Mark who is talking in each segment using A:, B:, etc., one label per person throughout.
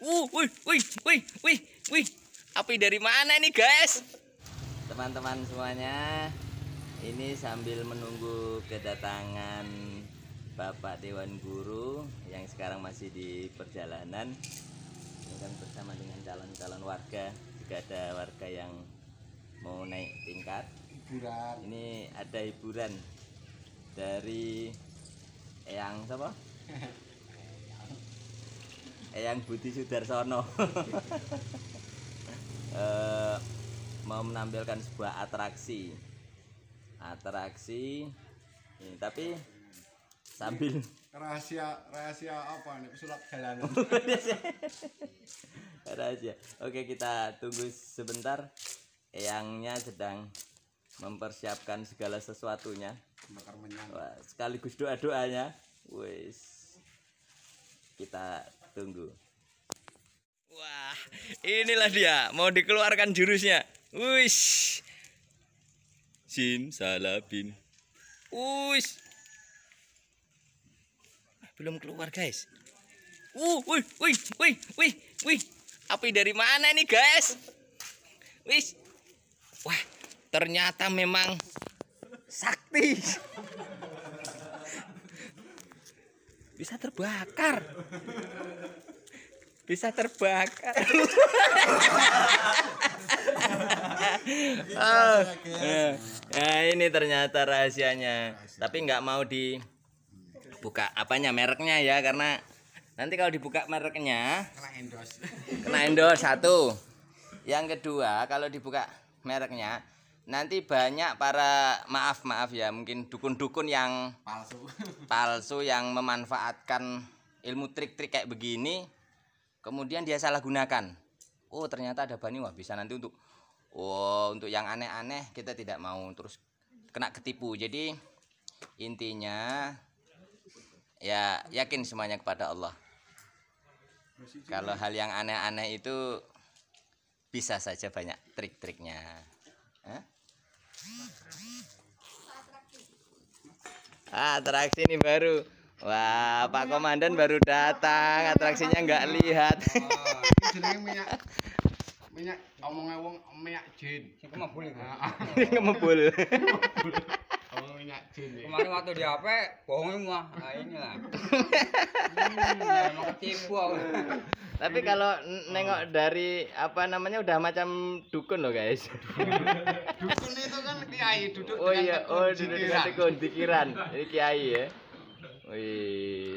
A: Wuh, wuh, wuh, wuh, wuh, wuh. Api dari mana ini, guys? Teman-teman semuanya, ini sambil menunggu kedatangan Bapak Dewan Guru yang sekarang masih di perjalanan. Ini kan bersama dengan calon-calon warga. Juga ada warga yang mau naik tingkat. Hiburan. Ini ada hiburan dari yang siapa? Eyang Budi Sudarsono e, mau menampilkan sebuah atraksi atraksi ini tapi sambil rahasia rahasia apa nih pesulap jalanan rahasia oke kita tunggu sebentar Eyangnya sedang mempersiapkan segala sesuatunya Wah, sekaligus doa doanya wes kita tunggu wah inilah dia mau dikeluarkan jurusnya wish sim salabim wish belum keluar guys uh wih wih wih wih wih api dari mana ini, guys Wush. wah ternyata memang sakti bisa terbakar bisa terbakar oh, iya. nah, ini ternyata rahasianya tapi nggak mau dibuka apanya mereknya ya karena nanti kalau dibuka mereknya kena endorse kena endorse satu yang kedua kalau dibuka mereknya nanti banyak para maaf maaf ya mungkin dukun-dukun yang palsu palsu yang memanfaatkan ilmu trik-trik kayak begini kemudian dia salah gunakan oh ternyata ada bani wah bisa nanti untuk oh untuk yang aneh-aneh kita tidak mau terus kena ketipu jadi intinya ya yakin semuanya kepada Allah kalau hal yang aneh-aneh itu bisa saja banyak trik-triknya Hah? Ah, atraksi ini baru. Wah, Pak Komandan baru datang. Atraksinya nggak lihat. minyak minyak omongnya wong minyak jin. Sing kemebul.
B: Ah. Sing kemebul. Kemarin waktu di
A: HP bohong semua. Nah, lah, hmm, emang ketipu Tapi kalau nengok dari apa namanya udah macam dukun loh guys. dukun itu kan kiai duduk oh, iya. oh, duduk dengan tekun pikiran. Ini kiai ya. Wih.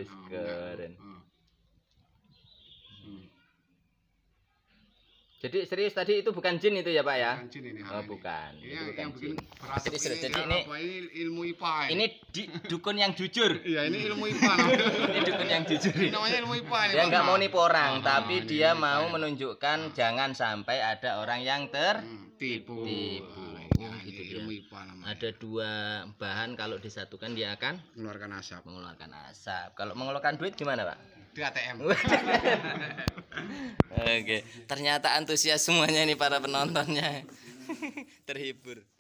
A: Jadi serius tadi itu bukan jin itu ya Pak ya? Bukan jin ini. Oh, ini. bukan. Iya, ini itu bukan jin. Jadi, ini, jadi ini, ini ilmu IPA. Ini, di, dukun yang jujur. Iya, ini ilmu IPA. ini dukun yang jujur. Ini namanya ilmu IPA. dia nggak mau nipu orang, Aha, tapi dia ini mau menunjukkan Aha. jangan sampai ada orang yang tertipu. Hmm, tipu. Ah, nah, gitu ilmu IPA namanya. Ada dua bahan kalau disatukan dia akan mengeluarkan asap. Mengeluarkan asap. Kalau mengeluarkan duit gimana, Pak? Di ATM. oke ternyata antusias semuanya ini para penontonnya terhibur